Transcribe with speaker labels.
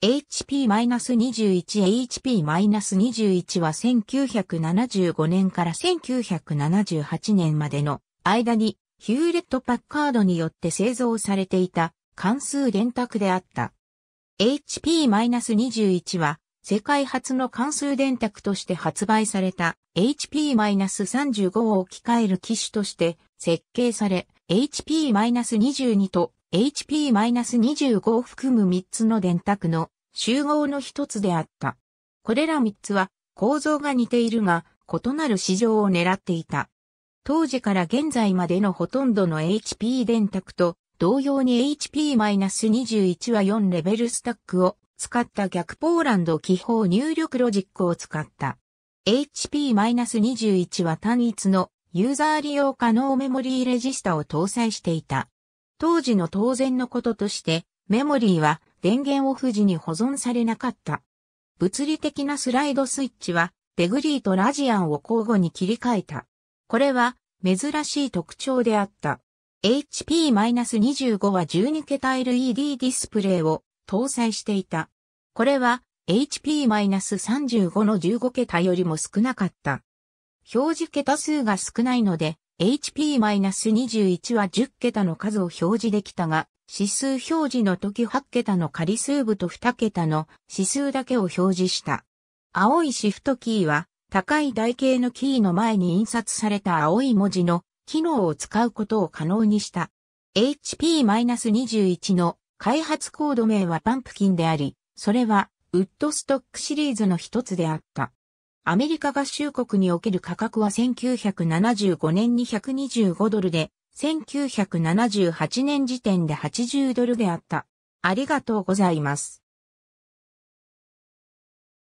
Speaker 1: HP-21HP-21 は1975年から1978年までの間にヒューレット・パッカードによって製造されていた関数電卓であった。HP-21 は世界初の関数電卓として発売された HP-35 を置き換える機種として設計され HP-22 と HP-25 を含む3つの電卓の集合の一つであった。これら3つは構造が似ているが異なる市場を狙っていた。当時から現在までのほとんどの HP 電卓と同様に HP-21 は4レベルスタックを使った逆ポーランド気泡入力ロジックを使った。HP-21 は単一のユーザー利用可能メモリーレジスタを搭載していた。当時の当然のこととして、メモリーは電源オフ時に保存されなかった。物理的なスライドスイッチは、デグリーとラジアンを交互に切り替えた。これは、珍しい特徴であった。HP-25 は12桁 LED ディスプレイを搭載していた。これは HP-35 の15桁よりも少なかった。表示桁数が少ないので HP-21 は10桁の数を表示できたが、指数表示の時8桁の仮数部と2桁の指数だけを表示した。青いシフトキーは、高い台形のキーの前に印刷された青い文字の機能を使うことを可能にした。HP-21 の開発コード名はパンプキンであり、それはウッドストックシリーズの一つであった。アメリカ合衆国における価格は1975年に125ドルで、1978年時点で80ドルであった。ありがとうございます。